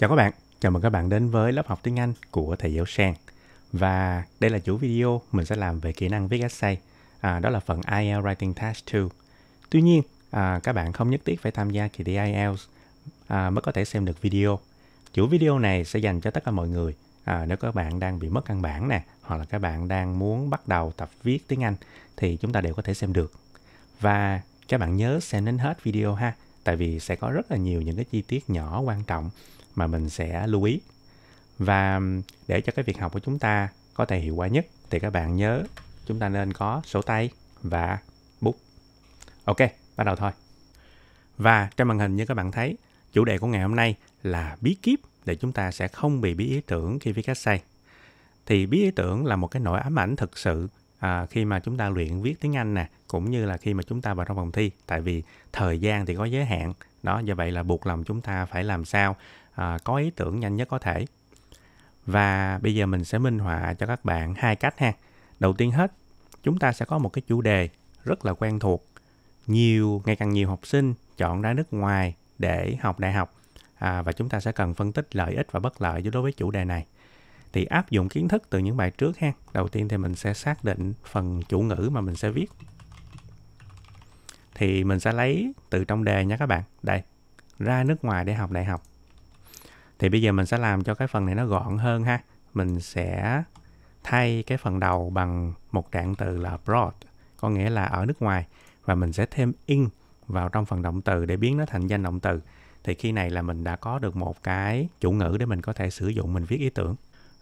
Chào các bạn, chào mừng các bạn đến với lớp học tiếng Anh của thầy giáo Sang. Và đây là chủ video mình sẽ làm về kỹ năng viết essay, à, đó là phần IELTS Writing Task 2. Tuy nhiên, à, các bạn không nhất thiết phải tham gia kỳ thi IELTS à, mới có thể xem được video. Chủ video này sẽ dành cho tất cả mọi người. À, nếu các bạn đang bị mất căn bản nè, hoặc là các bạn đang muốn bắt đầu tập viết tiếng Anh thì chúng ta đều có thể xem được. Và các bạn nhớ xem đến hết video ha tại vì sẽ có rất là nhiều những cái chi tiết nhỏ quan trọng mà mình sẽ lưu ý và để cho cái việc học của chúng ta có thể hiệu quả nhất thì các bạn nhớ chúng ta nên có sổ tay và bút ok bắt đầu thôi và trên màn hình như các bạn thấy chủ đề của ngày hôm nay là bí kíp để chúng ta sẽ không bị bí ý tưởng khi viết essay thì bí ý tưởng là một cái nỗi ám ảnh thực sự à, khi mà chúng ta luyện viết tiếng Anh nè cũng như là khi mà chúng ta vào trong vòng thi tại vì thời gian thì có giới hạn đó do vậy là buộc lòng chúng ta phải làm sao à, có ý tưởng nhanh nhất có thể và bây giờ mình sẽ minh họa cho các bạn hai cách ha đầu tiên hết chúng ta sẽ có một cái chủ đề rất là quen thuộc nhiều ngày càng nhiều học sinh chọn ra nước ngoài để học đại học à, và chúng ta sẽ cần phân tích lợi ích và bất lợi đối với chủ đề này thì áp dụng kiến thức từ những bài trước ha đầu tiên thì mình sẽ xác định phần chủ ngữ mà mình sẽ viết thì mình sẽ lấy từ trong đề nha các bạn đây ra nước ngoài để học đại học thì bây giờ mình sẽ làm cho cái phần này nó gọn hơn ha mình sẽ thay cái phần đầu bằng một trạng từ là abroad có nghĩa là ở nước ngoài và mình sẽ thêm in vào trong phần động từ để biến nó thành danh động từ thì khi này là mình đã có được một cái chủ ngữ để mình có thể sử dụng mình viết ý tưởng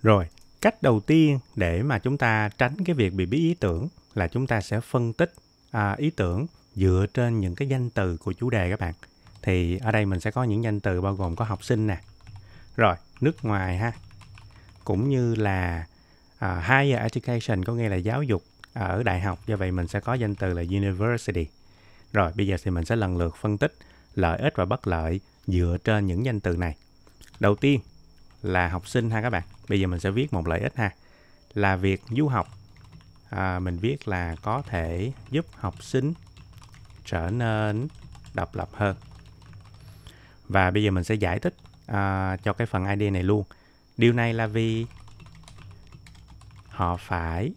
rồi, cách đầu tiên để mà chúng ta tránh cái việc bị bí ý tưởng là chúng ta sẽ phân tích à, ý tưởng dựa trên những cái danh từ của chủ đề các bạn. Thì ở đây mình sẽ có những danh từ bao gồm có học sinh nè. Rồi, nước ngoài ha. Cũng như là à, higher education có nghĩa là giáo dục ở đại học. Do vậy mình sẽ có danh từ là university. Rồi, bây giờ thì mình sẽ lần lượt phân tích lợi ích và bất lợi dựa trên những danh từ này. Đầu tiên, là học sinh ha các bạn bây giờ mình sẽ viết một lợi ích ha là việc du học à, mình viết là có thể giúp học sinh trở nên độc lập hơn và bây giờ mình sẽ giải thích à, cho cái phần ID này luôn điều này là vì họ phải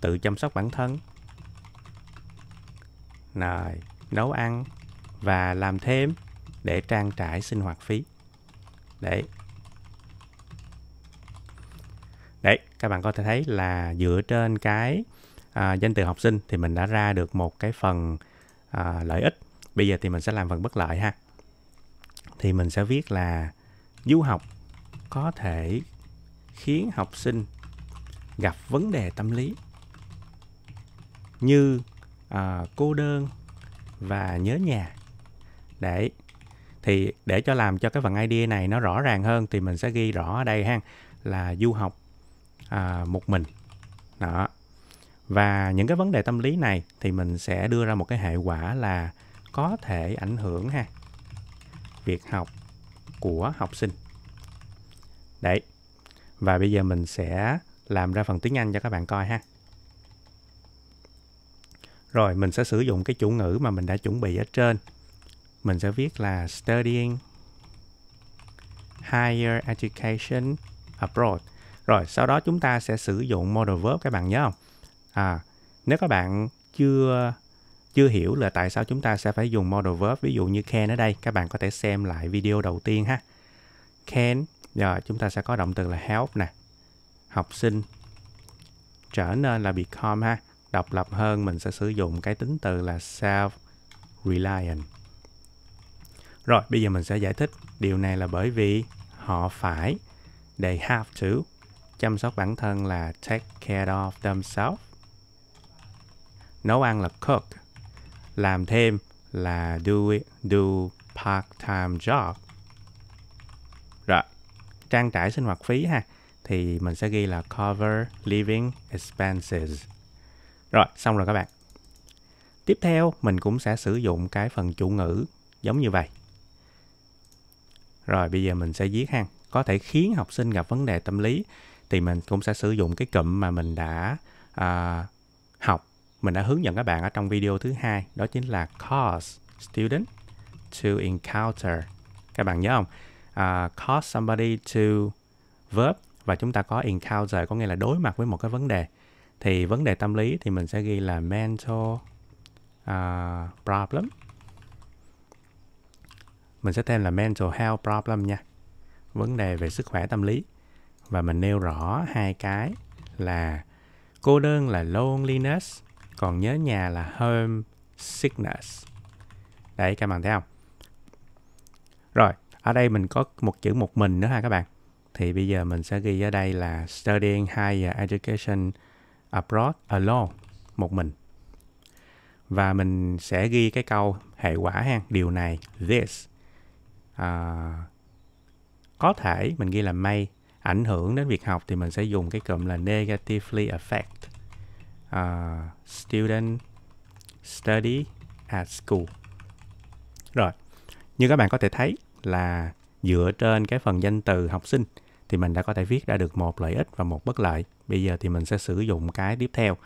tự chăm sóc bản thân rồi nấu ăn và làm thêm để trang trải sinh hoạt phí đấy đấy các bạn có thể thấy là dựa trên cái à, danh từ học sinh thì mình đã ra được một cái phần à, lợi ích bây giờ thì mình sẽ làm phần bất lợi ha thì mình sẽ viết là du học có thể khiến học sinh gặp vấn đề tâm lý như à, cô đơn và nhớ nhà để thì để cho làm cho cái phần idea này nó rõ ràng hơn thì mình sẽ ghi rõ ở đây ha là du học à, một mình đó và những cái vấn đề tâm lý này thì mình sẽ đưa ra một cái hệ quả là có thể ảnh hưởng ha việc học của học sinh đấy và bây giờ mình sẽ làm ra phần tiếng Anh cho các bạn coi ha rồi mình sẽ sử dụng cái chủ ngữ mà mình đã chuẩn bị ở trên mình sẽ viết là studying higher education abroad rồi sau đó chúng ta sẽ sử dụng modal verb các bạn nhớ không? À, nếu các bạn chưa chưa hiểu là tại sao chúng ta sẽ phải dùng modal verb ví dụ như can ở đây các bạn có thể xem lại video đầu tiên ha can giờ chúng ta sẽ có động từ là help nè học sinh trở nên là become ha độc lập hơn mình sẽ sử dụng cái tính từ là self reliant rồi bây giờ mình sẽ giải thích điều này là bởi vì họ phải they have to chăm sóc bản thân là take care of themselves nấu ăn là cook làm thêm là do do part time job rồi trang trải sinh hoạt phí ha thì mình sẽ ghi là cover living expenses rồi xong rồi các bạn tiếp theo mình cũng sẽ sử dụng cái phần chủ ngữ giống như vậy rồi bây giờ mình sẽ viết ha có thể khiến học sinh gặp vấn đề tâm lý thì mình cũng sẽ sử dụng cái cụm mà mình đã uh, học mình đã hướng dẫn các bạn ở trong video thứ hai đó chính là cause student to encounter các bạn nhớ không uh, cause somebody to verb và chúng ta có encounter có nghĩa là đối mặt với một cái vấn đề thì vấn đề tâm lý thì mình sẽ ghi là mental uh, problem mình sẽ thêm là mental health problem nha vấn đề về sức khỏe tâm lý và mình nêu rõ hai cái là cô đơn là loneliness còn nhớ nhà là home sickness đấy các bạn thấy không rồi ở đây mình có một chữ một mình nữa ha các bạn thì bây giờ mình sẽ ghi ở đây là studying higher education abroad alone một mình và mình sẽ ghi cái câu hệ quả ha điều này this uh, có thể mình ghi là may ảnh hưởng đến việc học thì mình sẽ dùng cái cụm là negatively affect uh, student study at school rồi như các bạn có thể thấy là dựa trên cái phần danh từ học sinh thì mình đã có thể viết ra được một lợi ích và một bất lợi bây giờ thì mình sẽ sử dụng cái tiếp theo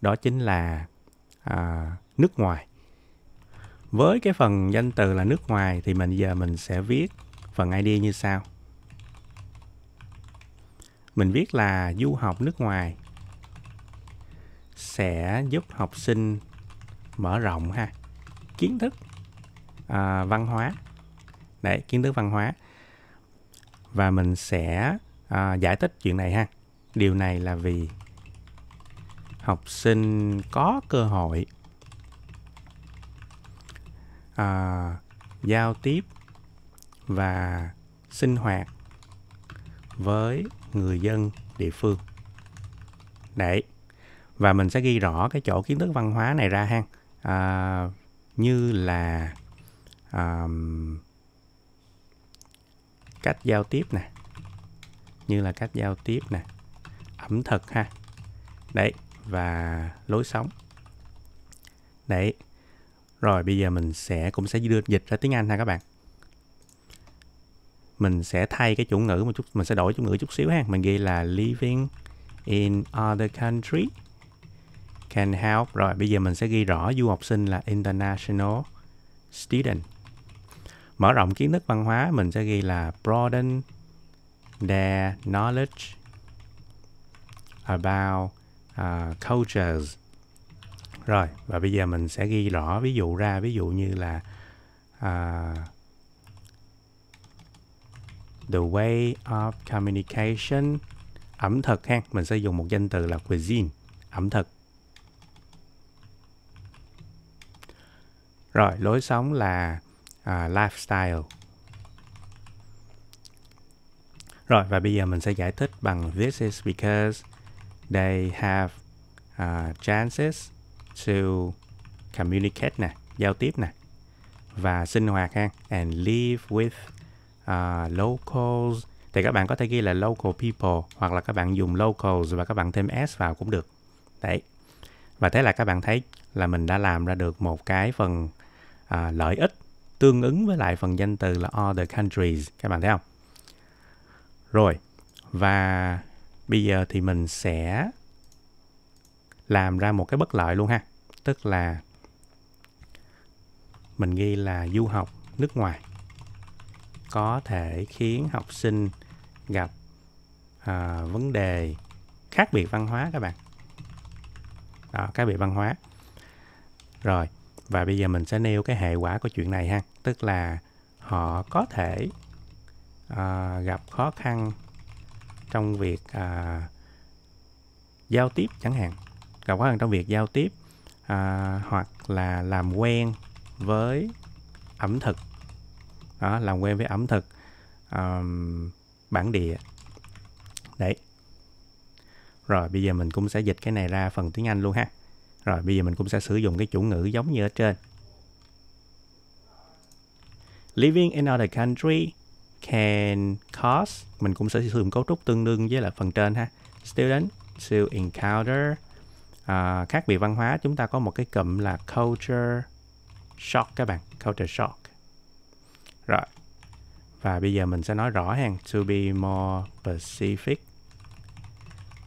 đó chính là à, nước ngoài với cái phần danh từ là nước ngoài thì mình giờ mình sẽ viết phần id như sau mình viết là du học nước ngoài sẽ giúp học sinh mở rộng ha kiến thức à, văn hóa đấy kiến thức văn hóa và mình sẽ à, giải thích chuyện này ha điều này là vì học sinh có cơ hội à, giao tiếp và sinh hoạt với người dân địa phương. Đấy. Và mình sẽ ghi rõ cái chỗ kiến thức văn hóa này ra ha. À, như là à, cách giao tiếp nè. Như là cách giao tiếp nè. Ẩm thực ha. Đấy. Và lối sống. Đấy. Rồi bây giờ mình sẽ cũng sẽ đưa dịch ra tiếng Anh ha các bạn mình sẽ thay cái chủ ngữ một chút mình sẽ đổi chủ ngữ chút xíu ha mình ghi là living in other country can help rồi bây giờ mình sẽ ghi rõ du học sinh là international student mở rộng kiến thức văn hóa mình sẽ ghi là broaden their knowledge about uh, cultures rồi và bây giờ mình sẽ ghi rõ ví dụ ra ví dụ như là uh, the way of communication ẩm thực ha mình sẽ dùng một danh từ là cuisine ẩm thực rồi lối sống là uh, lifestyle rồi và bây giờ mình sẽ giải thích bằng this is because they have uh, chances to communicate nè giao tiếp nè và sinh hoạt ha and live with uh, locals thì các bạn có thể ghi là local people hoặc là các bạn dùng locals và các bạn thêm s vào cũng được đấy và thế là các bạn thấy là mình đã làm ra được một cái phần à, lợi ích tương ứng với lại phần danh từ là all the countries các bạn thấy không rồi và bây giờ thì mình sẽ làm ra một cái bất lợi luôn ha tức là mình ghi là du học nước ngoài có thể khiến học sinh gặp à, vấn đề khác biệt văn hóa các bạn đó khác biệt văn hóa rồi và bây giờ mình sẽ nêu cái hệ quả của chuyện này ha tức là họ có thể à, gặp khó khăn trong việc à, giao tiếp chẳng hạn gặp khó khăn trong việc giao tiếp à, hoặc là làm quen với ẩm thực đó làm quen với ẩm thực um, bản địa đấy rồi bây giờ mình cũng sẽ dịch cái này ra phần tiếng Anh luôn ha rồi bây giờ mình cũng sẽ sử dụng cái chủ ngữ giống như ở trên living in other country can cause mình cũng sẽ sử dụng cấu trúc tương đương với lại phần trên ha student still encounter à, khác biệt văn hóa chúng ta có một cái cụm là culture shock các bạn culture shock rồi. Và bây giờ mình sẽ nói rõ hàng to be more specific.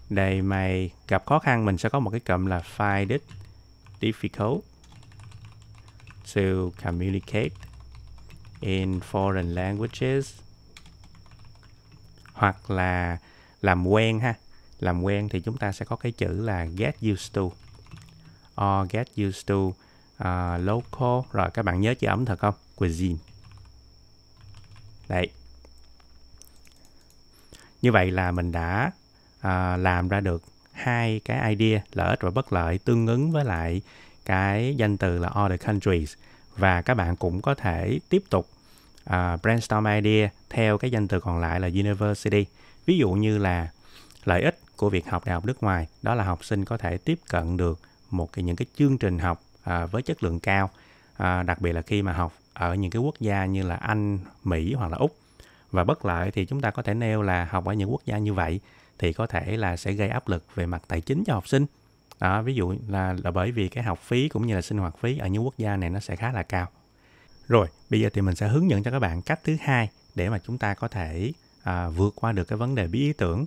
Đây mày gặp khó khăn mình sẽ có một cái cụm là find it difficult to communicate in foreign languages hoặc là làm quen ha. Làm quen thì chúng ta sẽ có cái chữ là get used to or get used to uh, local. Rồi các bạn nhớ chữ ấm thật không? Cuisine. Đấy. Như vậy là mình đã à, làm ra được hai cái idea lợi ích và bất lợi tương ứng với lại cái danh từ là all the countries và các bạn cũng có thể tiếp tục uh, brainstorm idea theo cái danh từ còn lại là university ví dụ như là lợi ích của việc học đại học nước ngoài đó là học sinh có thể tiếp cận được một cái những cái chương trình học uh, với chất lượng cao à, đặc biệt là khi mà học ở những cái quốc gia như là Anh, Mỹ hoặc là Úc và bất lợi thì chúng ta có thể nêu là học ở những quốc gia như vậy thì có thể là sẽ gây áp lực về mặt tài chính cho học sinh đó ví dụ là là bởi vì cái học phí cũng như là sinh hoạt phí ở những quốc gia này nó sẽ khá là cao rồi bây giờ thì mình sẽ hướng dẫn cho các bạn cách thứ hai để mà chúng ta có thể à, vượt qua được cái vấn đề bí ý tưởng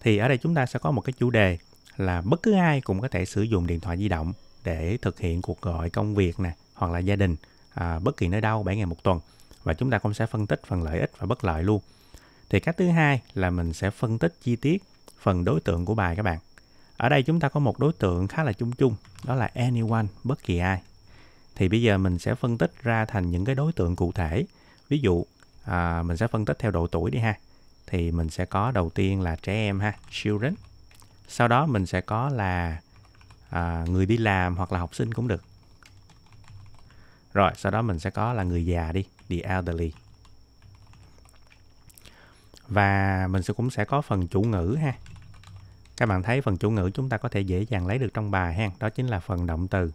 thì ở đây chúng ta sẽ có một cái chủ đề là bất cứ ai cũng có thể sử dụng điện thoại di động để thực hiện cuộc gọi công việc nè hoặc là gia đình à, bất kỳ nơi đâu 7 ngày một tuần và chúng ta cũng sẽ phân tích phần lợi ích và bất lợi luôn. Thì cách thứ hai là mình sẽ phân tích chi tiết phần đối tượng của bài các bạn. Ở đây chúng ta có một đối tượng khá là chung chung, đó là anyone, bất kỳ ai. Thì bây giờ mình sẽ phân tích ra thành những cái đối tượng cụ thể. Ví dụ, à, mình sẽ phân tích theo độ tuổi đi ha. Thì mình sẽ có đầu tiên là trẻ em ha, children. Sau đó mình sẽ có là à, người đi làm hoặc là học sinh cũng được. Rồi, sau đó mình sẽ có là người già đi, the elderly. Và mình sẽ cũng sẽ có phần chủ ngữ ha. Các bạn thấy phần chủ ngữ chúng ta có thể dễ dàng lấy được trong bài ha. Đó chính là phần động từ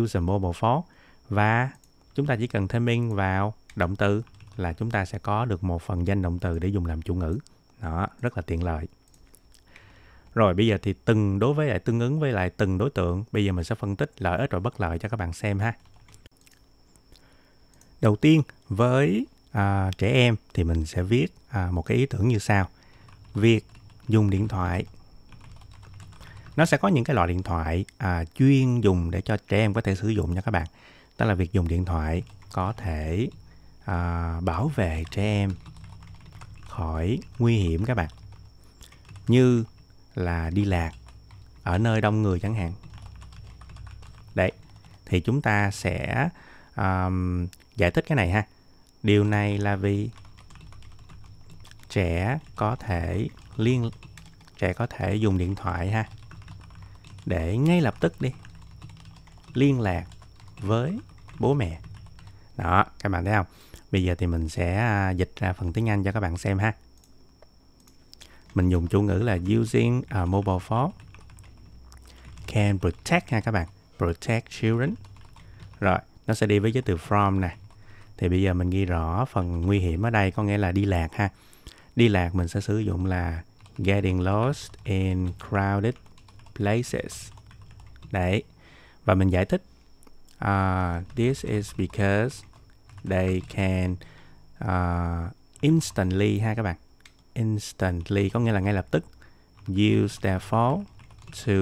use the mobile phone Và chúng ta chỉ cần thêm in vào động từ là chúng ta sẽ có được một phần danh động từ để dùng làm chủ ngữ. Đó, rất là tiện lợi. Rồi bây giờ thì từng đối với lại tương ứng với lại từng đối tượng. Bây giờ mình sẽ phân tích lợi ích và bất lợi cho các bạn xem ha đầu tiên với à, trẻ em thì mình sẽ viết à, một cái ý tưởng như sau việc dùng điện thoại nó sẽ có những cái loại điện thoại à, chuyên dùng để cho trẻ em có thể sử dụng nha các bạn Tức là việc dùng điện thoại có thể à, bảo vệ trẻ em khỏi nguy hiểm các bạn như là đi lạc ở nơi đông người chẳng hạn đấy thì chúng ta sẽ um, giải thích cái này ha. Điều này là vì trẻ có thể liên trẻ có thể dùng điện thoại ha để ngay lập tức đi liên lạc với bố mẹ. Đó, các bạn thấy không? Bây giờ thì mình sẽ à, dịch ra phần tiếng Anh cho các bạn xem ha. Mình dùng chủ ngữ là using a mobile phone can protect ha các bạn. Protect children. Rồi, nó sẽ đi với giới từ from nè thì bây giờ mình ghi rõ phần nguy hiểm ở đây có nghĩa là đi lạc ha đi lạc mình sẽ sử dụng là getting lost in crowded places đấy và mình giải thích uh, this is because they can uh, instantly ha các bạn instantly có nghĩa là ngay lập tức use their phone to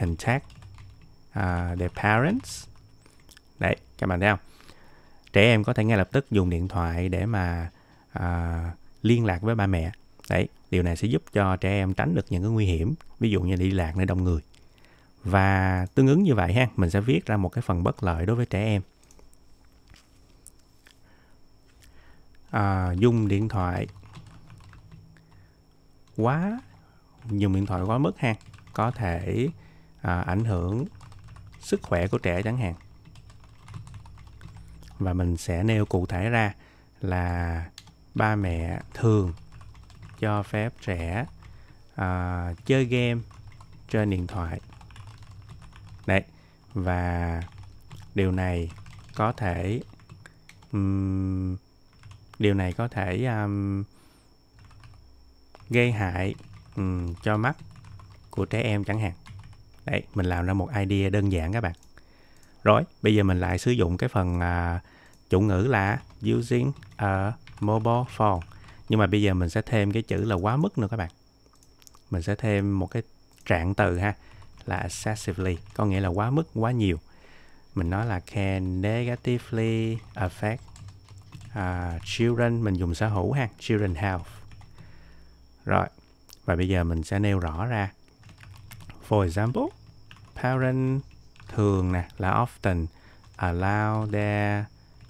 contact uh, their parents đấy các bạn thấy không trẻ em có thể ngay lập tức dùng điện thoại để mà à, liên lạc với ba mẹ đấy điều này sẽ giúp cho trẻ em tránh được những cái nguy hiểm ví dụ như đi lạc nơi đông người và tương ứng như vậy ha mình sẽ viết ra một cái phần bất lợi đối với trẻ em à, dùng điện thoại quá dùng điện thoại quá mức ha có thể à, ảnh hưởng sức khỏe của trẻ chẳng hạn và mình sẽ nêu cụ thể ra là ba mẹ thường cho phép trẻ à, chơi game trên điện thoại đấy và điều này có thể um, điều này có thể um, gây hại um, cho mắt của trẻ em chẳng hạn đấy mình làm ra một idea đơn giản các bạn rồi, bây giờ mình lại sử dụng cái phần uh, chủ ngữ là using a mobile phone. Nhưng mà bây giờ mình sẽ thêm cái chữ là quá mức nữa các bạn. Mình sẽ thêm một cái trạng từ ha là excessively, có nghĩa là quá mức, quá nhiều. Mình nói là can negatively affect uh, children, mình dùng sở hữu ha, children health. Rồi, và bây giờ mình sẽ nêu rõ ra. For example, parents thường nè là often allow their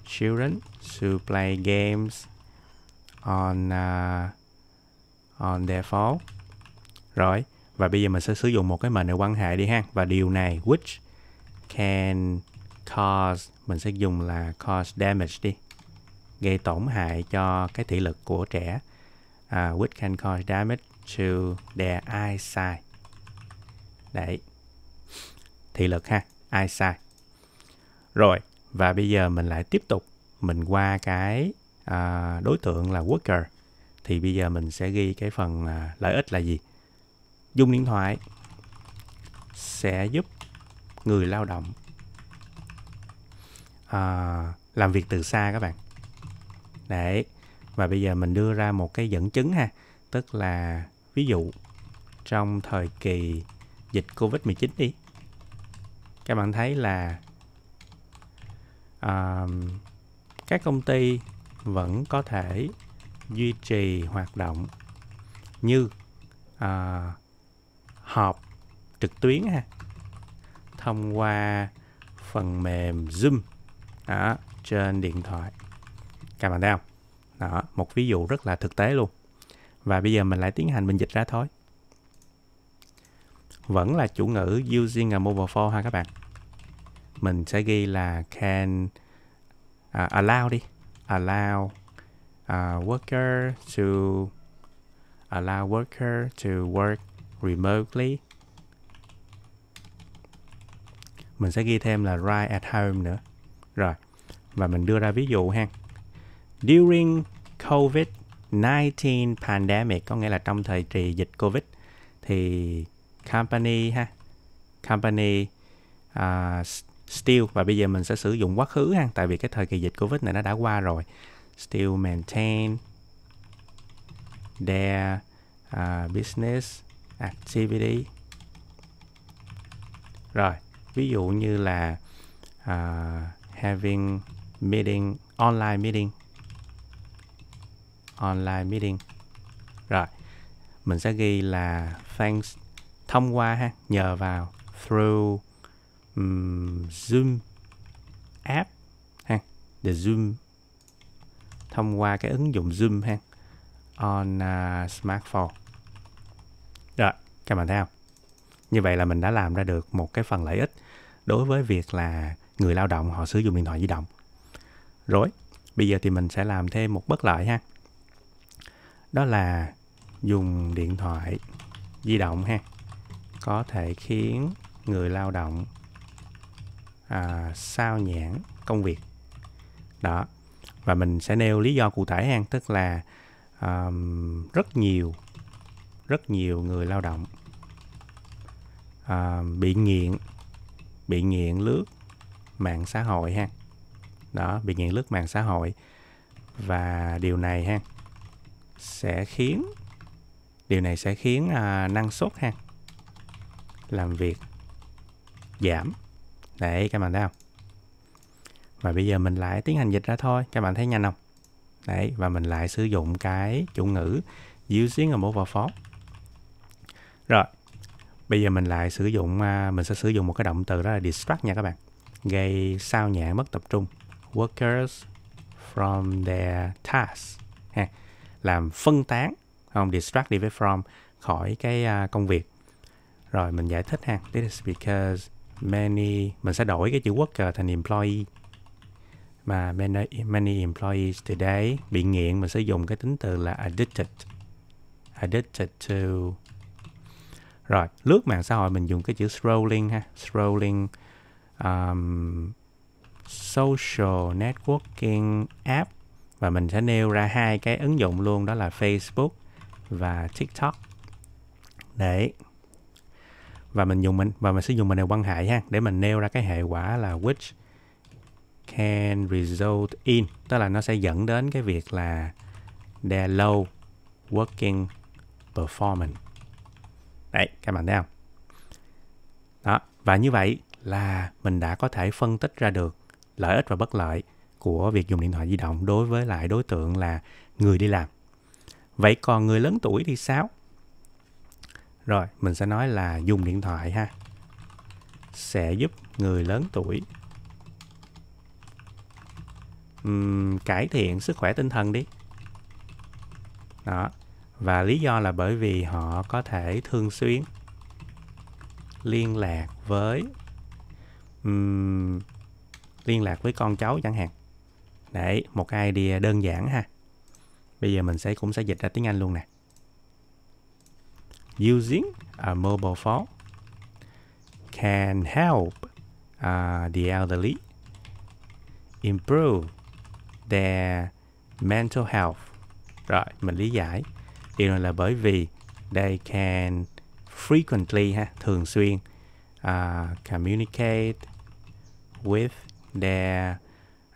children to play games on uh, on their phone. Rồi, và bây giờ mình sẽ sử dụng một cái mệnh để quan hệ đi ha. Và điều này which can cause mình sẽ dùng là cause damage đi. Gây tổn hại cho cái thị lực của trẻ. Uh, which can cause damage to their eyesight. Đấy. Thị lực ha ai sai. Rồi, và bây giờ mình lại tiếp tục mình qua cái à, đối tượng là worker. Thì bây giờ mình sẽ ghi cái phần à, lợi ích là gì. Dùng điện thoại sẽ giúp người lao động à, làm việc từ xa các bạn. Đấy. Và bây giờ mình đưa ra một cái dẫn chứng ha, tức là ví dụ trong thời kỳ dịch Covid-19 đi các bạn thấy là uh, các công ty vẫn có thể duy trì hoạt động như uh, họp trực tuyến ha thông qua phần mềm Zoom đó, trên điện thoại các bạn thấy không đó một ví dụ rất là thực tế luôn và bây giờ mình lại tiến hành mình dịch ra thôi vẫn là chủ ngữ using a mobile phone ha các bạn mình sẽ ghi là can uh, allow đi allow uh, worker to allow worker to work remotely mình sẽ ghi thêm là right at home nữa rồi và mình đưa ra ví dụ ha during covid 19 pandemic có nghĩa là trong thời kỳ dịch covid thì company ha company uh, à, still và bây giờ mình sẽ sử dụng quá khứ ha tại vì cái thời kỳ dịch covid này nó đã qua rồi still maintain their uh, business activity rồi ví dụ như là uh, having meeting online meeting online meeting rồi mình sẽ ghi là thanks thông qua ha nhờ vào through um, zoom app ha the zoom thông qua cái ứng dụng zoom ha on uh, smartphone rồi các bạn thấy không như vậy là mình đã làm ra được một cái phần lợi ích đối với việc là người lao động họ sử dụng điện thoại di động rồi bây giờ thì mình sẽ làm thêm một bất lợi ha đó là dùng điện thoại di động ha có thể khiến người lao động à, sao nhãn công việc đó và mình sẽ nêu lý do cụ thể hơn tức là um, rất nhiều rất nhiều người lao động uh, bị nghiện bị nghiện lướt mạng xã hội ha đó bị nghiện lướt mạng xã hội và điều này ha sẽ khiến điều này sẽ khiến uh, năng suất ha làm việc giảm đấy các bạn thấy không và bây giờ mình lại tiến hành dịch ra thôi các bạn thấy nhanh không đấy và mình lại sử dụng cái chủ ngữ using a mobile phone rồi bây giờ mình lại sử dụng à, mình sẽ sử dụng một cái động từ đó là distract nha các bạn gây sao nhãn mất tập trung workers from their task ha làm phân tán không distract đi với from khỏi cái à, công việc rồi mình giải thích ha this is because many mình sẽ đổi cái chữ worker ờ, thành employee mà many, many employees today bị nghiện mình sẽ dùng cái tính từ là addicted addicted to rồi lướt mạng xã hội mình dùng cái chữ scrolling ha scrolling um, social networking app và mình sẽ nêu ra hai cái ứng dụng luôn đó là Facebook và TikTok để và mình dùng mình và mình sử dụng mình này quan hệ ha để mình nêu ra cái hệ quả là which can result in tức là nó sẽ dẫn đến cái việc là the low working performance đấy các bạn thấy không đó và như vậy là mình đã có thể phân tích ra được lợi ích và bất lợi của việc dùng điện thoại di động đối với lại đối tượng là người đi làm vậy còn người lớn tuổi thì sao rồi, mình sẽ nói là dùng điện thoại ha. Sẽ giúp người lớn tuổi um, cải thiện sức khỏe tinh thần đi. Đó. Và lý do là bởi vì họ có thể thường xuyên liên lạc với um, liên lạc với con cháu chẳng hạn. Đấy, một idea đơn giản ha. Bây giờ mình sẽ cũng sẽ dịch ra tiếng Anh luôn nè using a mobile phone can help uh, the elderly improve their mental health. Rồi, mình lý giải. Điều này là bởi vì they can frequently ha, thường xuyên uh, communicate with their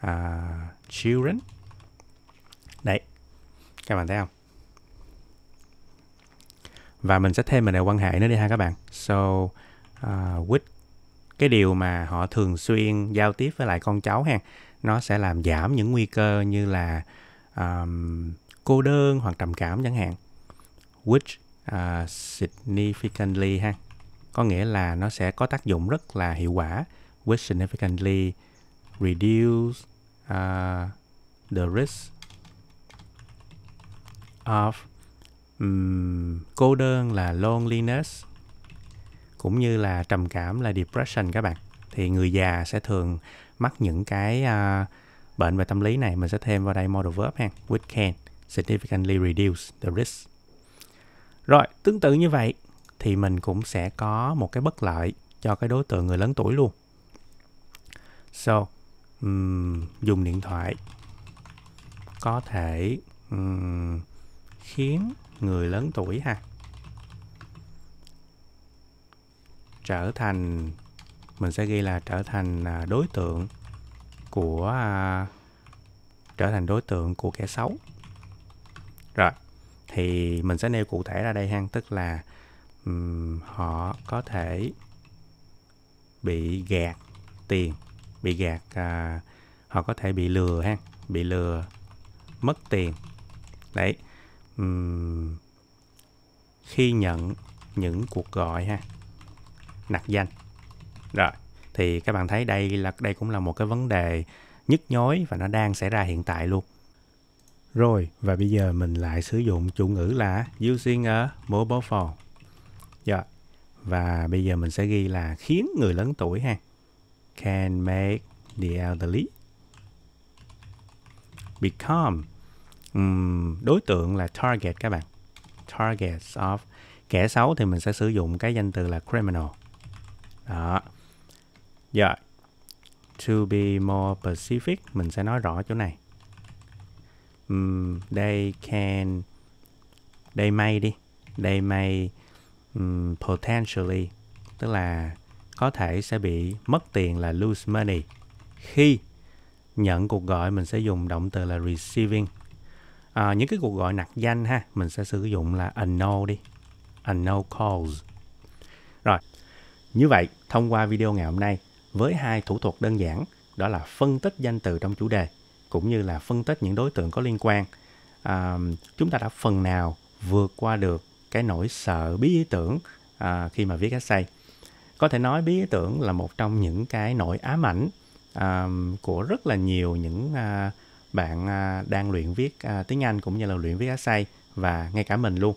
uh, children. Đấy, các bạn thấy không? và mình sẽ thêm mình đề quan hệ nữa đi ha các bạn so uh, with cái điều mà họ thường xuyên giao tiếp với lại con cháu ha nó sẽ làm giảm những nguy cơ như là um, cô đơn hoặc trầm cảm chẳng hạn which uh, significantly ha có nghĩa là nó sẽ có tác dụng rất là hiệu quả which significantly reduce uh, the risk of um, cô đơn là loneliness cũng như là trầm cảm là depression các bạn thì người già sẽ thường mắc những cái uh, bệnh về tâm lý này mình sẽ thêm vào đây modal verb ha which can significantly reduce the risk rồi tương tự như vậy thì mình cũng sẽ có một cái bất lợi cho cái đối tượng người lớn tuổi luôn so um, dùng điện thoại có thể um, khiến người lớn tuổi ha trở thành mình sẽ ghi là trở thành à, đối tượng của à, trở thành đối tượng của kẻ xấu rồi thì mình sẽ nêu cụ thể ra đây ha tức là um, họ có thể bị gạt tiền bị gạt uh, họ có thể bị lừa ha bị lừa mất tiền đấy um, khi nhận những cuộc gọi ha nặc danh rồi thì các bạn thấy đây là đây cũng là một cái vấn đề nhức nhối và nó đang xảy ra hiện tại luôn rồi và bây giờ mình lại sử dụng chủ ngữ là using a mobile phone yeah. Dạ, và bây giờ mình sẽ ghi là khiến người lớn tuổi ha can make the elderly become um, đối tượng là target các bạn targets of kẻ xấu thì mình sẽ sử dụng cái danh từ là criminal đó giờ yeah. to be more specific mình sẽ nói rõ chỗ này um, they can they may đi they may um, potentially tức là có thể sẽ bị mất tiền là lose money khi nhận cuộc gọi mình sẽ dùng động từ là receiving à, những cái cuộc gọi nặc danh ha mình sẽ sử dụng là unknown đi unknown calls rồi như vậy thông qua video ngày hôm nay với hai thủ thuật đơn giản đó là phân tích danh từ trong chủ đề cũng như là phân tích những đối tượng có liên quan à, chúng ta đã phần nào vượt qua được cái nỗi sợ bí ý tưởng à, khi mà viết essay có thể nói bí ý tưởng là một trong những cái nỗi ám ảnh à, của rất là nhiều những à, bạn à, đang luyện viết à, tiếng Anh cũng như là luyện viết essay và ngay cả mình luôn.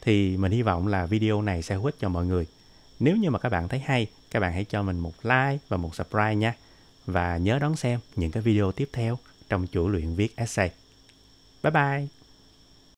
Thì mình hy vọng là video này sẽ hữu ích cho mọi người. Nếu như mà các bạn thấy hay, các bạn hãy cho mình một like và một subscribe nha. Và nhớ đón xem những cái video tiếp theo trong chuỗi luyện viết essay. Bye bye!